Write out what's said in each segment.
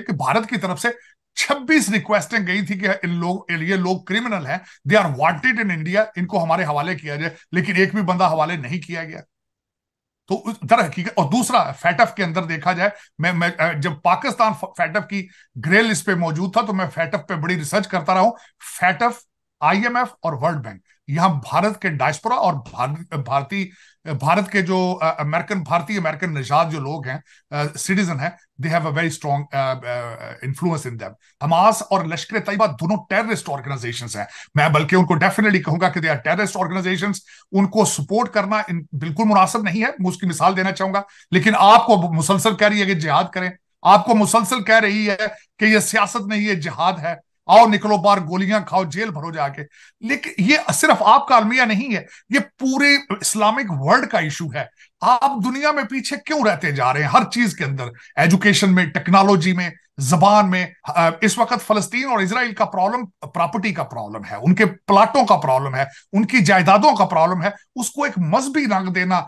ठीक भारत की तरफ से 26 रिक्वेस्टें गई थी कि इन लोग ये लोग क्रिमिनल हैं they are wanted in India इनको हमारे हवाले किया जाए लेकिन एक भी बंदा हवाले नहीं किया गया तो दर हकीकत और दूसरा फैटफ के अंदर देखा जाए मैं मैं जब पाकिस्तान फैटफ की ग्रे लिस्ट पे मौजूद था तो मैं फैटफ पे बड़ी रिसर्च करता रहा हूं फैटफ आईएमएफ और वर्ल्ड बैंक यहां भारत के डायस्पोरा और भारतीय भारत के जो अमेरिकन भारतीय अमेरिकन निजात जो लोग हैं सिटीजन है they have a very strong influence in them Hamas और लश्कर तैयबा दोनों टेररिस्ट ऑर्गेनाइजेशन हैं मैं बल्कि उनको डेफिनेटली कहूंगा कि दे आर टेररिस्ट ऑर्गेनाइजेशन उनको सपोर्ट करना इन, बिल्कुल मुनासिब नहीं है मैं उसकी मिसाल देना चाहूंगा लेकिन आपको मुसलसल कह रही है कि जिहाद करें आपको मुसलसल कह रही है कि यह सियासत नहीं है जिहाद है आओ निकलो बाहर गोलियां खाओ जेल भरो जाके लेकिन ये सिर्फ आपका अलमिया नहीं है ये पूरे इस्लामिक वर्ल्ड का इशू है आप दुनिया में पीछे क्यों रहते जा रहे हैं हर चीज के अंदर एजुकेशन में टेक्नोलॉजी में जबान में इस वक्त फलस्तीन और इसराइल का प्रॉब्लम प्रॉपर्टी का प्रॉब्लम है उनके प्लाटों का प्रॉब्लम है उनकी जायदादों का प्रॉब्लम है उसको एक मजहबी रंग देना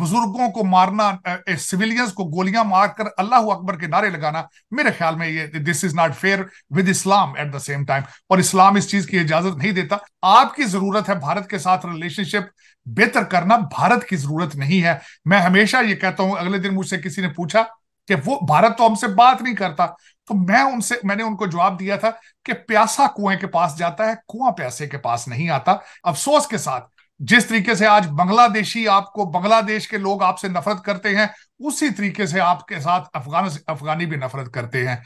बुजुर्गों को मारना सिविलियंस को गोलियां मारकर अल्लाह अकबर के नारे लगाना मेरे ख्याल में ये this is not fair with Islam at the same time और इस्लाम इस चीज की इजाजत नहीं देता आपकी जरूरत है भारत के साथ रिलेशनशिप बेहतर करना भारत की जरूरत नहीं है मैं हमेशा ये कहता हूं अगले दिन मुझसे किसी ने पूछा कि वो भारत तो हमसे बात नहीं करता तो मैं उनसे मैंने उनको जवाब दिया था कि प्यासा कुएं के पास जाता है कुआं प्यासे के पास नहीं आता अफसोस के साथ जिस तरीके से आज बांग्लादेशी आपको बांग्लादेश के लोग आपसे नफरत करते हैं उसी तरीके से आपके साथ अफगान अफगानी भी नफरत करते हैं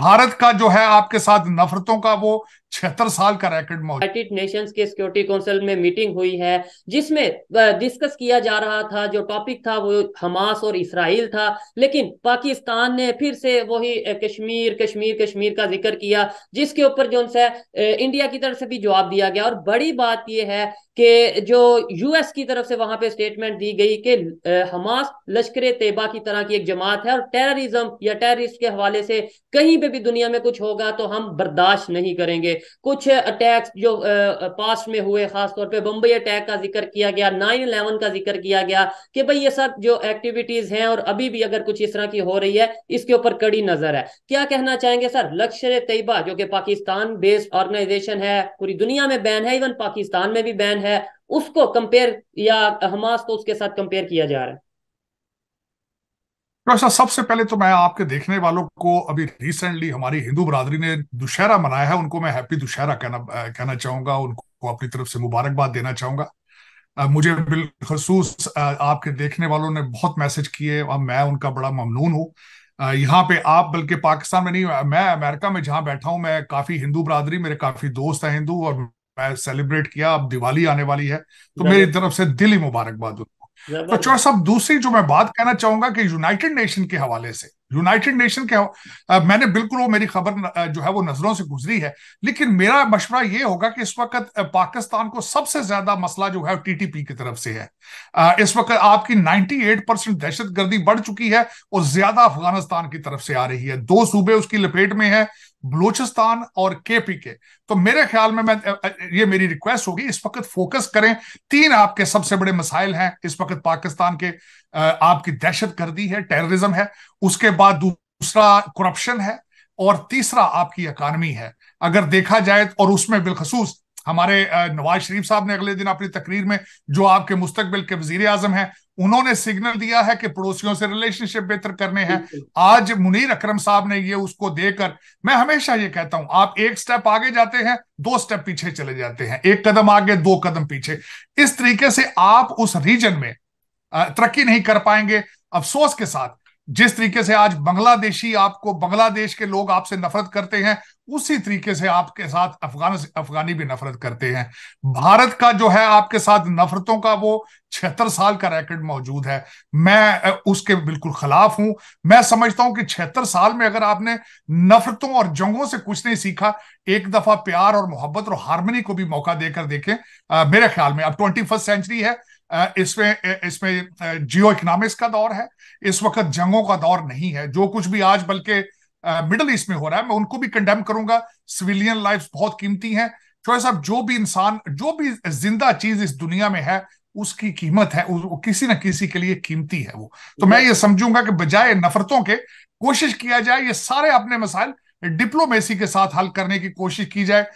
भारत का जो है आपके साथ नफरतों का वो छिहत्तर साल का रैकेट यूनाइटेड नेशंस के सिक्योरिटी काउंसिल में मीटिंग हुई है जिसमें डिस्कस किया जा रहा था जो टॉपिक था वो हमास और इसराइल था लेकिन पाकिस्तान ने फिर से वही कश्मीर कश्मीर कश्मीर का जिक्र किया जिसके ऊपर जो है इंडिया की तरफ से भी जवाब दिया गया और बड़ी बात यह है कि जो यूएस की तरफ से वहां पे स्टेटमेंट दी गई कि हमास लश्कर तेब तयबा की तरह की एक जमात है और टेररिज्म या टेररिस्ट के हवाले से कहीं पे भी दुनिया में कुछ होगा तो हम बर्दाश्त नहीं करेंगे कुछ अटैक्स जो पास्ट में हुए खासतौर पर बम्बई अटैक का जिक्र किया गया नाइन इलेवन का जिक्र किया गया कि भाई ये सब जो एक्टिविटीज हैं और अभी भी अगर कुछ इस तरह की हो रही है इसके ऊपर कड़ी नजर है क्या कहना चाहेंगे सर लक्ष्य तयबा जो कि पाकिस्तान बेस्ड ऑर्गेनाइजेशन है पूरी दुनिया में बैन है इवन पाकिस्तान में भी बैन है उसको कंपेयर या हमास को उसके साथ कंपेयर किया जा रहा है प्रोफेसर तो सबसे पहले तो मैं आपके देखने वालों को अभी रिसेंटली हमारी हिंदू बरादरी ने दुशहरा मनाया है उनको मैं हैप्पी दुशहरा कहना कहना चाहूंगा उनको अपनी तरफ से मुबारकबाद देना चाहूंगा मुझे बिलखसूस आपके देखने वालों ने बहुत मैसेज किए और मैं उनका बड़ा ममनून हूँ यहाँ पे आप बल्कि पाकिस्तान में नहीं मैं अमेरिका में जहाँ बैठा हूँ मैं काफी हिंदू बरादरी मेरे काफी दोस्त हैं हिंदू और मैं सेलिब्रेट किया अब दिवाली आने वाली है तो मेरी तरफ से दिल ही मुबारकबाद उनको अच्छा तो साहब दूसरी जो मैं बात कहना चाहूंगा कि यूनाइटेड नेशन के हवाले से यूनाइटेड नेशन के आ, मैंने बिल्कुल वो मेरी खबर जो है वो नजरों से गुजरी है लेकिन मेरा मशवरा ये होगा कि इस वक्त पाकिस्तान को सबसे ज्यादा मसला जो है टीटीपी की तरफ से है आ, इस वक्त आपकी 98 परसेंट दहशत गर्दी बढ़ चुकी है और ज्यादा अफगानिस्तान की तरफ से आ रही है दो सूबे उसकी लपेट में है बलूचिस्तान और के पी के तो मेरे ख्याल में मैं ये मेरी रिक्वेस्ट होगी इस वक्त फोकस करें तीन आपके सबसे बड़े मसाइल हैं इस वक्त पाकिस्तान के आपकी दहशत गर्दी है टेररिज्म है उसके बाद दूसरा करप्शन है और तीसरा आपकी इकानमी है अगर देखा जाए और उसमें बिलखसूस हमारे नवाज शरीफ साहब ने अगले दिन अपनी तकरीर में जो आपके मुस्तबिल के वजीर आजम हैं उन्होंने सिग्नल दिया है कि पड़ोसियों से रिलेशनशिप बेहतर करने हैं आज मुनीर अकरम साहब ने ये उसको देकर मैं हमेशा ये कहता हूं आप एक स्टेप आगे जाते हैं दो स्टेप पीछे चले जाते हैं एक कदम आगे दो कदम पीछे इस तरीके से आप उस रीजन में तरक्की नहीं कर पाएंगे अफसोस के साथ जिस तरीके से आज बांग्लादेशी आपको बांग्लादेश के लोग आपसे नफरत करते हैं उसी तरीके से आपके साथ अफगान अफगानी भी नफरत करते हैं भारत का जो है आपके साथ नफरतों का वो छिहत्तर साल का रैकेट मौजूद है मैं उसके बिल्कुल खिलाफ हूं मैं समझता हूं कि छिहत्तर साल में अगर आपने नफरतों और जंगों से कुछ नहीं सीखा एक दफा प्यार और मोहब्बत और हारमोनी को भी मौका देकर देखें आ, मेरे ख्याल में अब ट्वेंटी फर्स्ट सेंचुरी है इसमें इसमें जियो इकोनॉमिक्स का दौर है इस वक्त जंगों का दौर नहीं है जो कुछ भी आज बल्कि मिडल ईस्ट में हो रहा है मैं उनको भी कंडेम करूंगा सिविलियन लाइफ बहुत कीमती हैं चौहै साहब जो भी इंसान जो भी जिंदा चीज इस दुनिया में है उसकी कीमत है वो किसी ना किसी के लिए कीमती है वो तो मैं ये समझूंगा कि बजाय नफरतों के कोशिश किया जाए ये सारे अपने मसाइल डिप्लोमेसी के साथ हल करने की कोशिश की जाए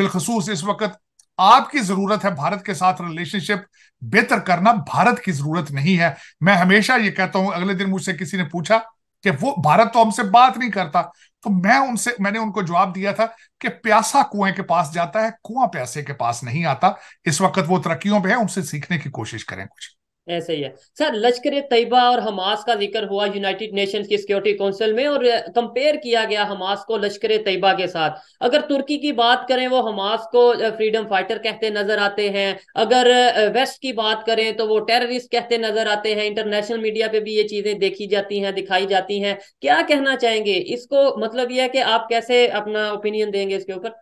बिलखसूस इस वक्त आपकी जरूरत है भारत के साथ रिलेशनशिप बेहतर करना भारत की जरूरत नहीं है मैं हमेशा ये कहता हूं अगले दिन मुझसे किसी ने पूछा कि वो भारत तो हमसे बात नहीं करता तो मैं उनसे मैंने उनको जवाब दिया था कि प्यासा कुएं के पास जाता है कुआं प्यासे के पास नहीं आता इस वक्त वो तरक्कियों पे है उनसे सीखने की कोशिश करें कुछ ऐसे ही है सर लश्कर तैयबा और हमास का जिक्र हुआ यूनाइटेड नेशंस की सिक्योरिटी काउंसिल में और कंपेयर किया गया हमास को लश्कर तैयबा के साथ अगर तुर्की की बात करें वो हमास को फ्रीडम फाइटर कहते नजर आते हैं अगर वेस्ट की बात करें तो वो टेररिस्ट कहते नजर आते हैं इंटरनेशनल मीडिया पे भी ये चीजें देखी जाती हैं दिखाई जाती हैं क्या कहना चाहेंगे इसको मतलब यह है कि आप कैसे अपना ओपिनियन देंगे इसके ऊपर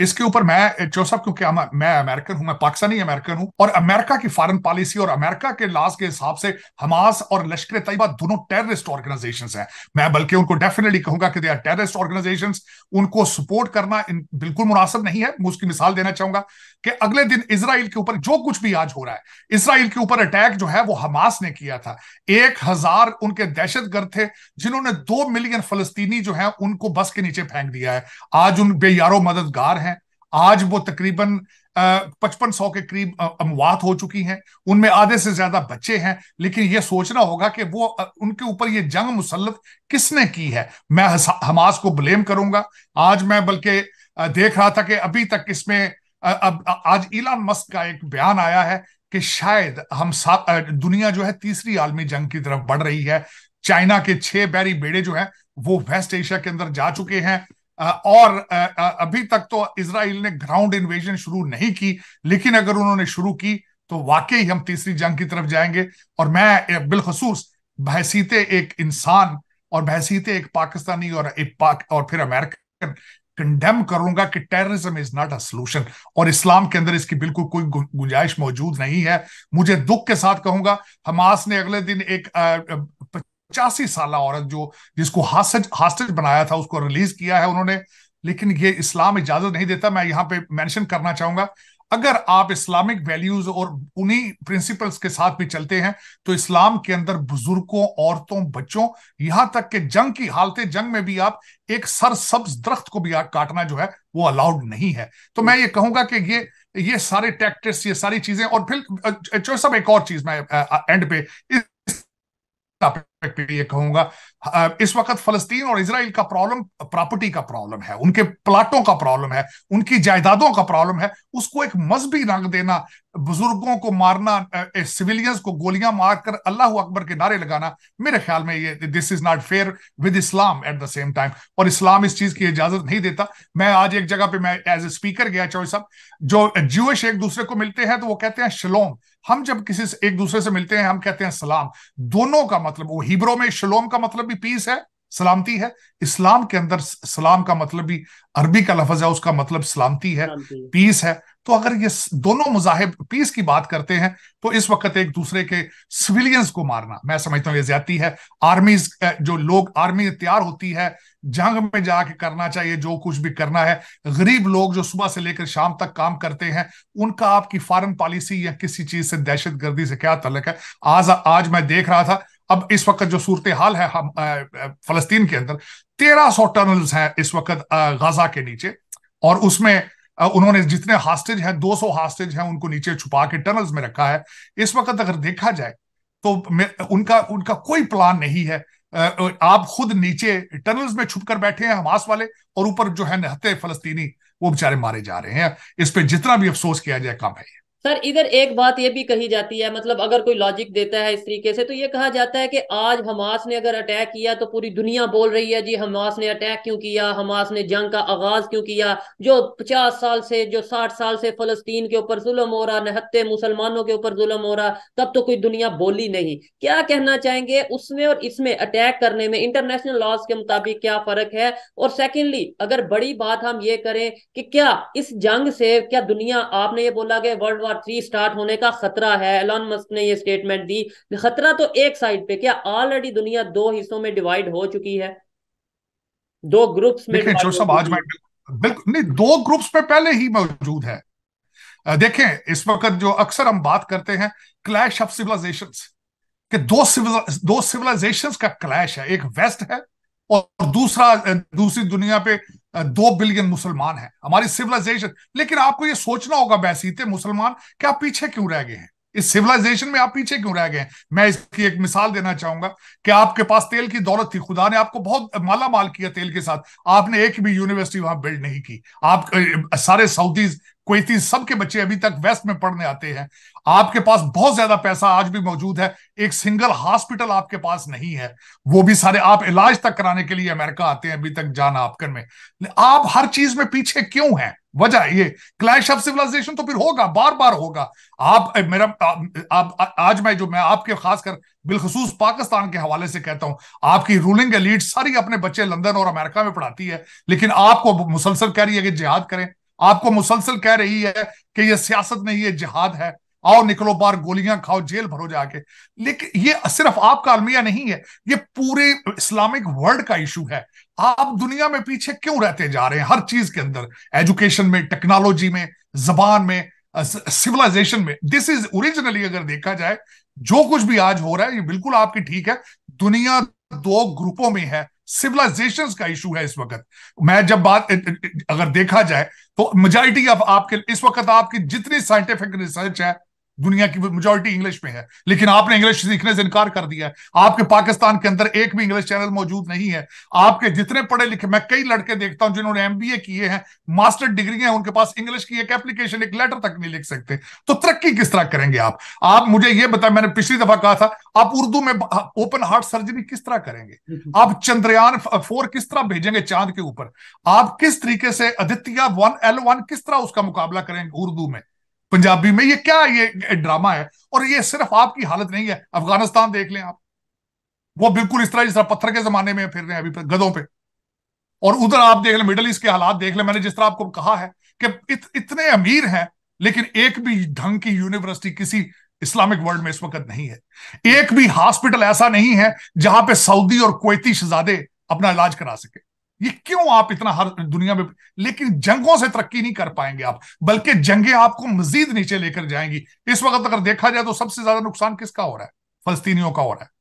इसके ऊपर मैं जोसफ क्योंकि मैं अमेरिकन हूं मैं पाकिस्तानी अमेरिकन हूं और अमेरिका की फॉरेन पॉलिसी और अमेरिका के लाज के हिसाब से हमास और लश्कर तैयबा दोनों टेररिस्ट ऑर्गेनाइजेशन हैं मैं बल्कि उनको डेफिनेटली कहूंगा कि दे आर टेररिस्ट ऑर्गेनाइजेशन उनको सपोर्ट करना बिल्कुल मुनासिब नहीं है मैं उसकी मिसाल देना चाहूंगा कि अगले दिन इसराइल के ऊपर जो कुछ भी आज हो रहा है इसराइल के ऊपर अटैक जो है वो हमास ने किया था एक हजार उनके दहशतगर्द थे जिन्होंने दो मिलियन फलस्तीनी जो है उनको बस के नीचे फेंक दिया है आज उन बेयारो मददगार हैं आज वो तकरीबन पचपन सौ के करीब अमवात हो चुकी हैं उनमें आधे से ज्यादा बच्चे हैं लेकिन ये सोचना होगा कि वो उनके ऊपर ये जंग मुसलत किसने की है मैं हमास को ब्लेम करूंगा आज मैं बल्कि देख रहा था कि अभी तक इसमें अब आज इलान मस्क का एक बयान आया है कि शायद हम दुनिया जो है तीसरी आलमी जंग की तरफ बढ़ रही है चाइना के छह बैरी बेड़े जो है वो वेस्ट एशिया के अंदर जा चुके हैं और अभी तक तो इसराइल ने ग्राउंड इन्वेजन शुरू नहीं की लेकिन अगर उन्होंने शुरू की तो वाकई हम तीसरी जंग की तरफ जाएंगे और मैं बिलखसूस बहसीते एक इंसान और बहसीते एक पाकिस्तानी और एक पाक और फिर अमेरिकन कंडेम करूंगा कि terrorism is not a solution और इस्लाम के अंदर इसकी बिल्कुल कोई गुंजाइश मौजूद नहीं है मुझे दुख के साथ कहूंगा हमास ने अगले दिन एक आ, आ, पचासी साल औरत जो जिसको हास्टेज हास्टेज बनाया था उसको रिलीज किया है उन्होंने लेकिन ये इस्लाम इजाजत नहीं देता मैं यहाँ पे मेंशन करना चाहूंगा अगर आप इस्लामिक वैल्यूज और उन्हीं प्रिंसिपल्स के साथ भी चलते हैं तो इस्लाम के अंदर बुजुर्गों औरतों बच्चों यहां तक के जंग की हालतें जंग में भी आप एक सरसब्ज दरख्त को भी काटना जो है वो अलाउड नहीं है तो मैं ये कहूंगा कि ये ये सारे टैक्टिक्स ये सारी चीजें और फिर चोर साहब एक और चीज मैं एंड पे इस... टॉपिक पे ये कहूंगा इस वक्त फलस्तीन और इसराइल का प्रॉब्लम प्रॉपर्टी का प्रॉब्लम है उनके प्लाटों का प्रॉब्लम है उनकी जायदादों का प्रॉब्लम है उसको एक मजहबी रंग देना बुजुर्गों को मारना सिविलियंस को गोलियां मारकर अल्लाह अकबर के नारे लगाना मेरे ख्याल में ये this is not fair with Islam at the same time और इस्लाम इस चीज की इजाजत नहीं देता मैं आज एक जगह पे मैं एज ए स्पीकर गया चौधरी साहब जो जूश एक दूसरे को मिलते हैं तो वो कहते हैं शलोम हम जब किसी से एक दूसरे से मिलते हैं हम कहते हैं सलाम दोनों का मतलब वो हिब्रो में शलोम का मतलब भी पीस है सलामती है इस्लाम के अंदर सलाम का मतलब भी अरबी का लफज है उसका मतलब सलामती है पीस है तो अगर ये दोनों मुजाहिब पीस की बात करते हैं तो इस वक्त एक दूसरे के सिविलियंस को मारना मैं समझता हूँ ये ज्यादा है आर्मी जो लोग आर्मी तैयार होती है जंग में जाके करना चाहिए जो कुछ भी करना है गरीब लोग जो सुबह से लेकर शाम तक काम करते हैं उनका आपकी फॉरन पॉलिसी या किसी चीज से दहशत गर्दी से क्या तलक है आज आज मैं देख रहा था अब इस वक्त जो सूरत हाल है हम फलस्तीन के अंदर तेरह सौ टनल्स हैं इस वक्त गाजा के नीचे और उसमें उन्होंने जितने हॉस्टेज हैं 200 हॉस्टेज हैं उनको नीचे छुपा के टनल्स में रखा है इस वक्त अगर देखा जाए तो उनका उनका कोई प्लान नहीं है आप खुद नीचे टनल्स में छुप कर बैठे हैं हमास वाले और ऊपर जो है नहते फलस्तीनी वो बेचारे मारे जा रहे हैं इस पर जितना भी अफसोस किया जाए कम है सर इधर एक बात ये भी कही जाती है मतलब अगर कोई लॉजिक देता है इस तरीके से तो ये कहा जाता है कि आज हमास ने अगर अटैक किया तो पूरी दुनिया बोल रही है जी हमास ने अटैक क्यों किया हमास ने जंग का आगाज क्यों किया जो पचास साल से जो साठ साल से फलस्तीन के ऊपर जुलम हो रहा नहत्ते मुसलमानों के ऊपर जुलम हो रहा तब तो कोई दुनिया बोली नहीं क्या कहना चाहेंगे उसमें और इसमें अटैक करने में इंटरनेशनल लॉज के मुताबिक क्या फर्क है और सेकेंडली अगर बड़ी बात हम ये करें कि क्या इस जंग से क्या दुनिया आपने ये बोला गया world war war three start होने का खतरा है एलॉन मस्क ने ये स्टेटमेंट दी खतरा तो एक साइड पे क्या ऑलरेडी दुनिया दो हिस्सों में डिवाइड हो चुकी है दो ग्रुप्स में सब आज बिल्कुल नहीं दो ग्रुप्स में पहले ही मौजूद है देखें इस वक्त जो अक्सर हम बात करते हैं क्लैश ऑफ सिविलाइजेशन के दो सिविल दो सिविलाइजेशन का क्लैश है एक वेस्ट है और दूसरा दूसरी दुनिया पे दो बिलियन मुसलमान हैं हमारी सिविलाइजेशन लेकिन आपको ये सोचना होगा बैसीते मुसलमान क्या पीछे क्यों रह गए हैं इस सिविलाइजेशन में आप पीछे क्यों रह गए मैं इसकी एक मिसाल देना चाहूंगा कि आपके पास तेल की दौलत थी खुदा ने आपको बहुत माला माल किया तेल के साथ आपने एक भी यूनिवर्सिटी वहां बिल्ड नहीं की आप सारे सऊदीज कोई सबके बच्चे अभी तक वेस्ट में पढ़ने आते हैं आपके पास बहुत ज्यादा पैसा आज भी मौजूद है एक सिंगल हॉस्पिटल आपके पास नहीं है वो भी सारे आप इलाज तक कराने के लिए अमेरिका आते हैं अभी तक जाना आपकर में आप हर चीज में पीछे क्यों हैं वजह ये क्लैश ऑफ सिविलाइजेशन तो फिर होगा बार बार होगा आप मेरा आप आज मैं जो मैं आपके खासकर बिलखसूस पाकिस्तान के हवाले से कहता हूं आपकी रूलिंग एलीट सारी अपने बच्चे लंदन और अमेरिका में पढ़ाती है लेकिन आपको मुसलसल कह रही है कि जिहाद करें आपको मुसलसल कह रही है कि यह सियासत नहीं है जिहाद है आओ निकलो बार गोलियां खाओ जेल भरो जाके लेकिन ये सिर्फ आपका अलमिया नहीं है ये पूरे इस्लामिक वर्ल्ड का इशू है आप दुनिया में पीछे क्यों रहते जा रहे हैं हर चीज के अंदर एजुकेशन में टेक्नोलॉजी में जबान में सिविलाइजेशन में दिस इज ओरिजिनली अगर देखा जाए जो कुछ भी आज हो रहा है ये बिल्कुल आपकी ठीक है दुनिया दो ग्रुपों में है सिविलाइजेशन का इशू है इस वक्त मैं जब बात अगर देखा जाए तो मेजोरिटी ऑफ आपके इस वक्त आपकी जितनी साइंटिफिक रिसर्च है दुनिया की मेजोरिटी इंग्लिश में है लेकिन आपने इंग्लिश सीखने से इनकार कर दिया है आपके पाकिस्तान के अंदर एक भी इंग्लिश चैनल मौजूद नहीं है आपके जितने पढ़े लिखे मैं कई लड़के देखता हूं जिन्होंने एमबीए किए हैं मास्टर डिग्री है उनके पास इंग्लिश की एक एप्लीकेशन एक लेटर तक नहीं लिख सकते तो तरक्की किस तरह करेंगे आप आप मुझे ये बताए मैंने पिछली दफा कहा था आप उर्दू में ओपन हार्ट सर्जरी किस तरह करेंगे आप चंद्रयान फोर किस तरह भेजेंगे चांद के ऊपर आप किस तरीके से आदित्य वन एल वन किस तरह उसका मुकाबला करेंगे उर्दू में पंजाबी में ये क्या ये ड्रामा है और ये सिर्फ आपकी हालत नहीं है अफगानिस्तान देख लें आप वो बिल्कुल इस तरह जिस तरह पत्थर के जमाने में फिर रहे हैं अभी गदों पे और उधर आप देख लें मिडल ईस्ट के हालात देख लें मैंने जिस तरह आपको कहा है कि इत, इतने अमीर हैं लेकिन एक भी ढंग की यूनिवर्सिटी किसी इस्लामिक वर्ल्ड में इस वक्त नहीं है एक भी हॉस्पिटल ऐसा नहीं है जहां पे सऊदी और कोती शहजादे अपना इलाज करा सके ये क्यों आप इतना हर दुनिया में लेकिन जंगों से तरक्की नहीं कर पाएंगे आप बल्कि जंगे आपको मजीद नीचे लेकर जाएंगी इस वक्त अगर देखा जाए तो सबसे ज्यादा नुकसान किसका हो रहा है फलस्तीनियों का हो रहा है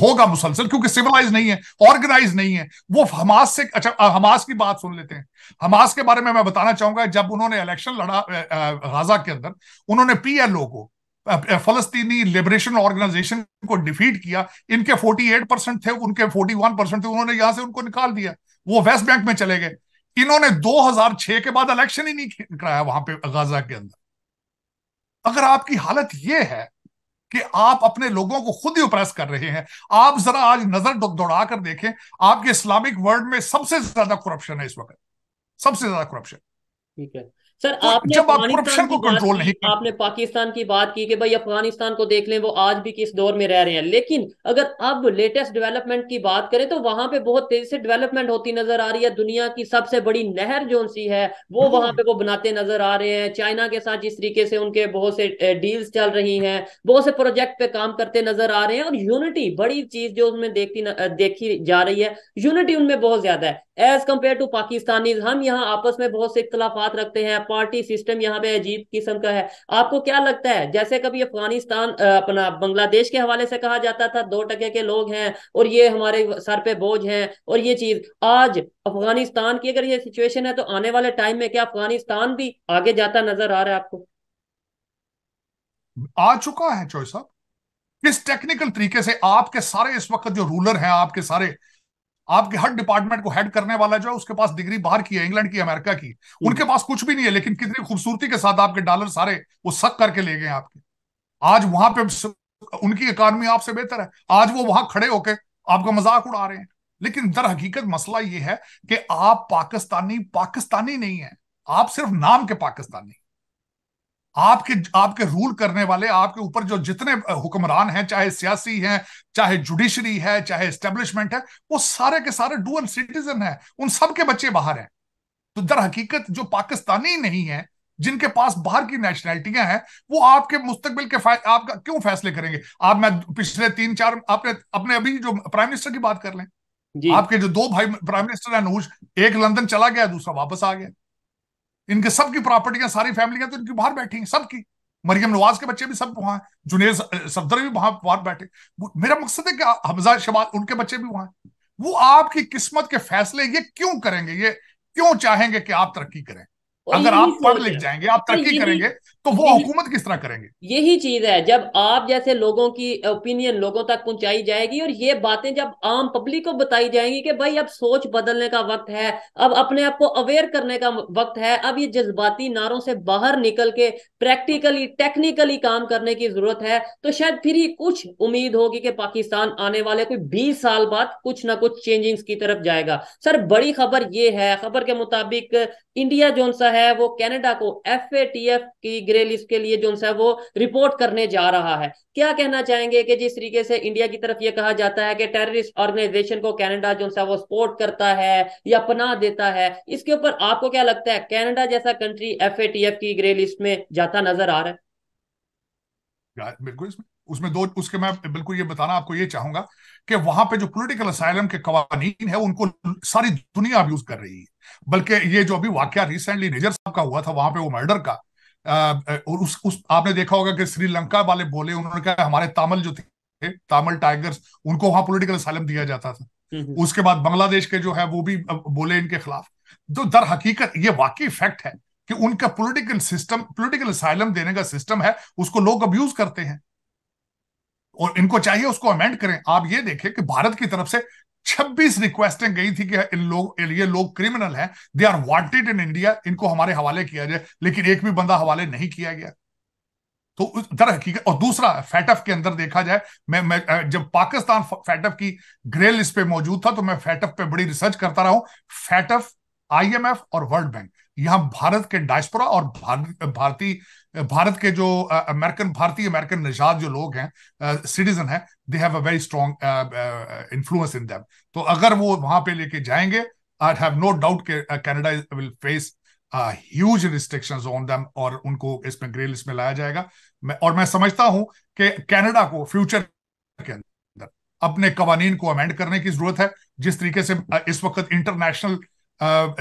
होगा मुसलसल क्योंकि सिविलाइज नहीं है ऑर्गेनाइज नहीं है वो हमास से अच्छा हमास की बात सुन लेते हैं हमास के बारे में मैं बताना चाहूंगा जब उन्होंने इलेक्शन लड़ा गाजा के अंदर उन्होंने पीएलओ को फलस्तीनी लिबरेशन ऑर्गेनाइजेशन को डिफीट किया इनके 48 परसेंट थे उनके 41 परसेंट थे उन्होंने यहां से उनको निकाल दिया वो वेस्ट बैंक में चले गए इन्होंने 2006 के बाद इलेक्शन ही नहीं कराया वहां पे गाजा के अंदर अगर आपकी हालत यह है कि आप अपने लोगों को खुद ही उप्रेस कर रहे हैं आप जरा आज नजर दौड़ा कर देखें आपके इस्लामिक वर्ल्ड में सबसे ज्यादा करप्शन है इस वक्त सबसे ज्यादा करप्शन ठीक है सर तो आपने जब आप को कंट्रोल नहीं आपने पाकिस्तान की बात की कि भाई अफगानिस्तान को देख लें वो आज भी किस दौर में रह रहे हैं लेकिन अगर अब लेटेस्ट डेवलपमेंट की बात करें तो वहां पे बहुत तेजी से डेवलपमेंट होती नजर आ रही है दुनिया की सबसे बड़ी नहर जो सी है वो वहां पे वो बनाते नजर आ रहे हैं चाइना के साथ जिस तरीके से उनके बहुत से डील्स चल रही है बहुत से प्रोजेक्ट पे काम करते नजर आ रहे हैं और यूनिटी बड़ी चीज जो उनमें देखती देखी जा रही है यूनिटी उनमें बहुत ज्यादा है एज कम्पेयर टू पाकिस्तानी हम यहाँ आपस में बहुत से इख्तलाफात रखते हैं पार्टी सिस्टम यहाँ पे अजीब किस्म का है आपको क्या लगता है जैसे कभी अफगानिस्तान अपना बांग्लादेश के हवाले से कहा जाता था दो टके के लोग हैं और ये हमारे सर पे बोझ हैं और ये चीज आज अफगानिस्तान की अगर ये सिचुएशन है तो आने वाले टाइम में क्या अफगानिस्तान भी आगे जाता नजर आ रहा है आपको आ चुका है चोई साहब किस टेक्निकल तरीके से आपके सारे इस वक्त जो रूलर हैं आपके सारे आपके हर डिपार्टमेंट को हेड करने वाला जो है उसके पास डिग्री बाहर की है इंग्लैंड की अमेरिका की हम्म। उनके पास कुछ भी नहीं है लेकिन कितनी खूबसूरती के साथ आपके डॉलर सारे वो सक करके ले गए आपके आज वहां पे उनकी इकॉनमी आपसे बेहतर है आज वो वहां खड़े होके आपका मजाक उड़ा रहे हैं लेकिन दर हकीकत मसला ये है कि आप पाकिस्तानी पाकिस्तानी नहीं है आप सिर्फ नाम के पाकिस्तानी आपके आपके रूल करने वाले आपके ऊपर जो जितने हुक्मरान हैं चाहे सियासी हैं चाहे जुडिशरी है चाहे एस्टेब्लिशमेंट है वो सारे के सारे डुअल सिटीजन है उन सब के बच्चे बाहर हैं तो दर हकीकत जो पाकिस्तानी नहीं है जिनके पास बाहर की नेशनैलिटियां हैं वो आपके मुस्तकबिल के आपका क्यों फैसले करेंगे आप मैं पिछले तीन चार आपने अपने अभी जो प्राइम मिनिस्टर की बात कर लें आपके जो दो भाई प्राइम मिनिस्टर हैं नूज एक लंदन चला गया दूसरा वापस आ गया इनके सबकी प्रॉपर्टियां सारी फैमिलियां तो इनकी बाहर बैठी हैं सबकी मरियम नवाज के बच्चे भी सब वहां हैं जुनेद सफदर भी वहां बाहर बैठे मेरा मकसद है कि हमजा शबाज उनके बच्चे भी वहां वो आपकी किस्मत के फैसले ये क्यों करेंगे ये क्यों चाहेंगे कि आप तरक्की करें अगर आप पढ़ लिख जाएंगे आप तो तरक्की करेंगे तो वो हुकूमत किस तरह करेंगे यही चीज है जब आप जैसे लोगों की ओपिनियन लोगों तक पहुंचाई जाएगी और ये बातें जब आम पब्लिक को बताई जाएंगी कि भाई अब सोच बदलने का वक्त है अब अपने आप को अवेयर करने का वक्त है अब ये जज्बाती नारों से बाहर निकल के प्रैक्टिकली टेक्निकली काम करने की जरूरत है तो शायद फिर ही कुछ उम्मीद होगी कि पाकिस्तान आने वाले कोई बीस साल बाद कुछ ना कुछ चेंजिंग की तरफ जाएगा सर बड़ी खबर ये है खबर के मुताबिक इंडिया जो सा है वो कैनेडा को एफ की ग्रेल इसके लिए जो है वो रिपोर्ट करने जा रहा है क्या कहना चाहेंगे कि जिस तरीके से इंडिया की तरफ ये कहा जाता है कि टेररिस्ट ऑर्गेनाइजेशन को कैनेडा जो है वो सपोर्ट करता है या पनाह देता है इसके ऊपर आपको क्या लगता है कैनेडा जैसा कंट्री एफ की ग्रे लिस्ट में जाता नजर आ रहा है बिल्कुल इसमें उसमें दो उसके मैं बिल्कुल ये बताना आपको ये चाहूंगा कि वहां पे जो पॉलिटिकल असाइलम के कवानीन है उनको सारी दुनिया अब यूज कर रही है बल्कि ये जो अभी वाक्य रिसेंटली नेजर साहब का हुआ था वहां पे वो मर्डर का और उस उस आपने देखा होगा कि श्रीलंका वाले बोले उन्होंने कहा हमारे तामल जो थे तामल टाइगर्स उनको वहां पॉलिटिकल असाइलम दिया जाता था हम्म, हम्म। उसके बाद बांग्लादेश के जो है वो भी बोले इनके खिलाफ तो दर हकीकत ये वाकई फैक्ट है कि उनका पॉलिटिकल सिस्टम पॉलिटिकल असाइलम देने का सिस्टम है उसको लोग अब्यूज करते हैं और इनको चाहिए उसको अमेंड करें आप ये देखें कि भारत की तरफ से छब्बीस रिक्वेस्टें गई थी कि इन लोग ये लोग क्रिमिनल हैं they are wanted in India इनको हमारे हवाले किया जाए लेकिन एक भी बंदा हवाले नहीं किया गया तो दर हकीकत और दूसरा फैटफ के अंदर देखा जाए मैं मैं जब पाकिस्तान फैटअप की ग्रे लिस्ट पे मौजूद था तो मैं फैटअप पे बड़ी रिसर्च करता रहा हूं फैटअप आईएमएफ और वर्ल्ड बैंक यहां भारत के डायस्पोरा और भारतीय भारत के जो अमेरिकन भारतीय अमेरिकन निजात जो लोग हैं सिटीजन हैं they have a very strong influence in them तो अगर वो वहां पे लेके जाएंगे आई हैव नो डाउट के Canada will face huge restriction on them और उनको इसमें ग्रे लिस्ट में लाया जाएगा मैं, और मैं समझता हूं कि कैनेडा को फ्यूचर के अंदर अपने कवानीन को अमेंड करने की जरूरत है जिस तरीके से इस वक्त इंटरनेशनल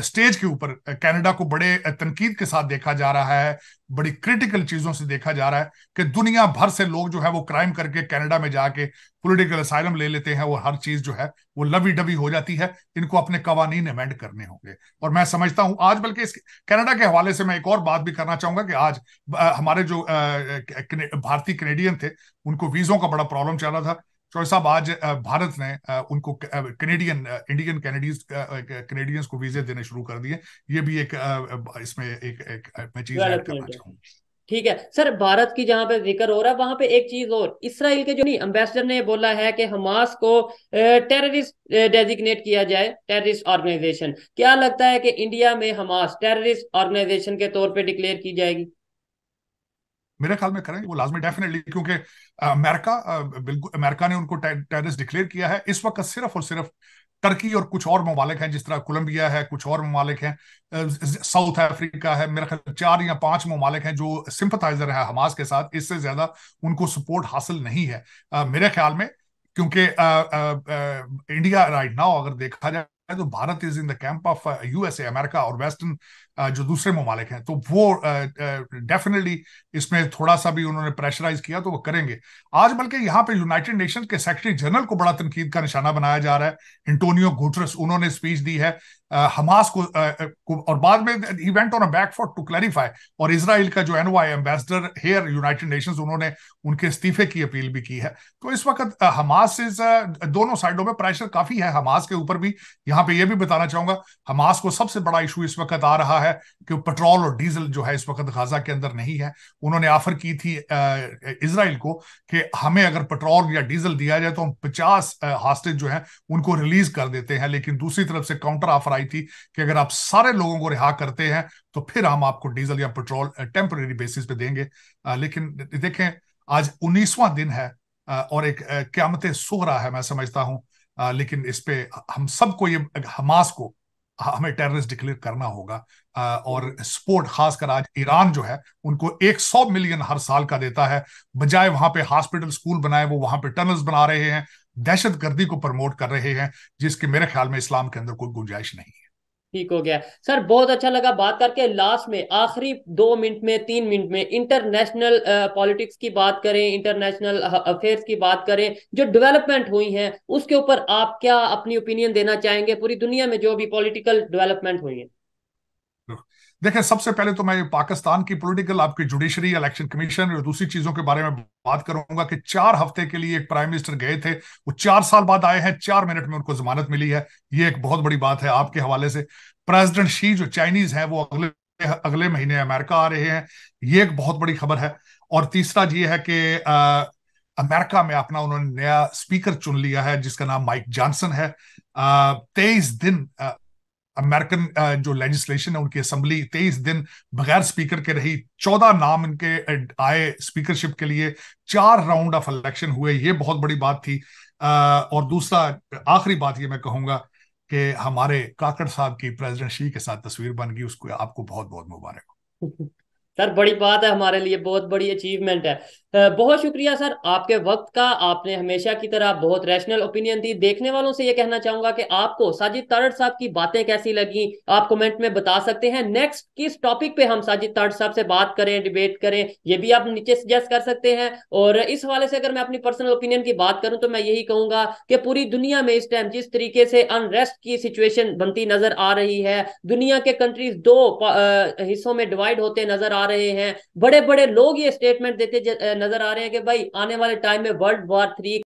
स्टेज के ऊपर कनाडा को बड़े तनकीद के साथ देखा जा रहा है बड़ी क्रिटिकल चीजों से देखा जा रहा है कि दुनिया भर से लोग जो है वो क्राइम करके कनाडा में जाके पॉलिटिकल असाइलम ले लेते हैं वो हर चीज जो है वो लवी डबी हो जाती है इनको अपने कवानीन अमेंड करने होंगे और मैं समझता हूं आज बल्कि इस कनाडा के हवाले से मैं एक और बात भी करना चाहूंगा कि आज हमारे जो भारतीय कनेडियन थे उनको वीजों का बड़ा प्रॉब्लम चल रहा था चौधरी साहब आज भारत ने उनको कैनेडियन इंडियन कैनेडियंस कैनेडियंस को वीजे देने शुरू कर दिए ये भी एक इसमें एक, एक, एक मैं चीज ठीक है सर भारत की जहां पे जिक्र हो रहा है वहां पे एक चीज और इसराइल के जो नहीं अम्बेसडर ने बोला है कि हमास को टेररिस्ट डेजिग्नेट किया जाए टेररिस्ट ऑर्गेनाइजेशन क्या लगता है कि इंडिया में हमास टेररिस्ट ऑर्गेनाइजेशन के तौर पे डिक्लेयर की जाएगी मेरे ख्याल में करेंगे वो लाजमी डेफिनेटली क्योंकि अमेरिका बिल्कुल अमेरिका ने उनको टेररिस्ट डिक्लेयर किया है इस वक्त सिर्फ और सिर्फ टर्की और कुछ और ममालिक हैं जिस तरह कोलंबिया है कुछ और ममालिक हैं साउथ अफ्रीका है मेरा ख्याल चार या पांच ममालिक हैं जो सिंपथाइजर है हमास के साथ इससे ज्यादा उनको सपोर्ट हासिल नहीं है मेरे ख्याल में क्योंकि इंडिया राइट नाउ अगर देखा जाए तो Bharat is in the camp of USA America और वेस्टर्न जो दूसरे ममालिक हैं तो वो डेफिनेटली इसमें थोड़ा सा भी उन्होंने प्रेशराइज किया तो वो करेंगे आज बल्कि यहाँ पे यूनाइटेड नेशन के सेक्रेटरी जनरल को बड़ा तनकीद का निशाना बनाया जा रहा है एंटोनियो गुटरस उन्होंने स्पीच दी है आ, हमास को, आ, को और बाद में event on a back for to clarify और इसराइल का जो NY ambassador here United Nation उन्होंने उनके इस्तीफे की अपील भी की है तो इस वक्त हमास इज दोनों साइडों में प्रेशर काफी है हमास के ऊपर भी यहाँ पे यह भी बताना चाहूंगा हमास को सबसे बड़ा इशू इस वक्त आ रहा है है कि पेट्रोल और डीजल जो है इस वक्त गाजा के अंदर नहीं है उन्होंने ऑफर की थी इसराइल को कि हमें अगर पेट्रोल या डीजल दिया जाए तो हम पचास हॉस्टेज जो है उनको रिलीज कर देते हैं लेकिन दूसरी तरफ से काउंटर ऑफर आई थी कि अगर आप सारे लोगों को रिहा करते हैं तो फिर हम आपको डीजल या पेट्रोल टेम्परेरी बेसिस पे देंगे लेकिन देखें आज उन्नीसवां दिन है और एक क्यामत सोहरा है मैं समझता हूं लेकिन इस पे हम सबको ये हमास को हमें टेररिस्ट डिक्लेयर करना होगा और सपोर्ट खासकर आज ईरान जो है उनको 100 मिलियन हर साल का देता है बजाय वहां पे हॉस्पिटल स्कूल बनाए वो वहां पे टनल्स बना रहे हैं दहशत गर्दी को प्रमोट कर रहे हैं जिसके मेरे ख्याल में इस्लाम के अंदर कोई गुंजाइश नहीं है ठीक हो गया सर बहुत अच्छा लगा बात करके लास्ट में आखिरी दो मिनट में तीन मिनट में इंटरनेशनल पॉलिटिक्स की बात करें इंटरनेशनल अफेयर्स की बात करें जो डेवलपमेंट हुई है उसके ऊपर आप क्या अपनी ओपिनियन देना चाहेंगे पूरी दुनिया में जो भी पॉलिटिकल डेवलपमेंट हुई है हाँ। देखें सबसे पहले तो मैं पाकिस्तान की पॉलिटिकल आपकी जुडिशरी इलेक्शन कमीशन और दूसरी चीजों के बारे में बात करूंगा कि चार हफ्ते के लिए एक प्राइम मिनिस्टर गए थे वो चार साल बाद आए हैं चार मिनट में उनको जमानत मिली है ये एक बहुत बड़ी बात है आपके हवाले से प्रेसिडेंट शी जो चाइनीज है वो अगले अगले महीने अमेरिका आ रहे हैं ये एक बहुत बड़ी खबर है और तीसरा ये है कि अमेरिका में अपना उन्होंने नया स्पीकर चुन लिया है जिसका नाम माइक जॉनसन है तेईस दिन आ, अमेरिकन जो लेजिस्लेशन है उनकी असेंबली तेईस दिन बगैर स्पीकर के रही चौदह नाम इनके आए स्पीकरशिप के लिए चार राउंड ऑफ इलेक्शन हुए ये बहुत बड़ी बात थी और दूसरा आखिरी बात ये मैं कहूंगा कि हमारे काकड़ साहब की प्रेजिडेंट शी के साथ तस्वीर बन गई उसको आपको बहुत बहुत मुबारक सर बड़ी बात है हमारे लिए बहुत बड़ी अचीवमेंट है बहुत शुक्रिया सर आपके वक्त का आपने हमेशा की तरह बहुत रैशनल ओपिनियन दी देखने वालों से ये कहना चाहूंगा कि आपको साजिद तारड़ साहब की बातें कैसी लगी आप कमेंट में बता सकते हैं नेक्स्ट किस टॉपिक पे हम साजिद तारड़ साहब से बात करें डिबेट करें ये भी आप नीचे सजेस्ट कर सकते हैं और इस हवाले से अगर मैं अपनी पर्सनल ओपिनियन की बात करूं तो मैं यही कहूंगा कि पूरी दुनिया में इस टाइम जिस तरीके से अनरेस्ट की सिचुएशन बनती नजर आ रही है दुनिया के कंट्रीज दो हिस्सों में डिवाइड होते नजर आ रहे हैं बड़े बड़े लोग ये स्टेटमेंट देते नजर आ रहे हैं कि भाई आने वाले टाइम में वर्ल्ड वॉर थ्री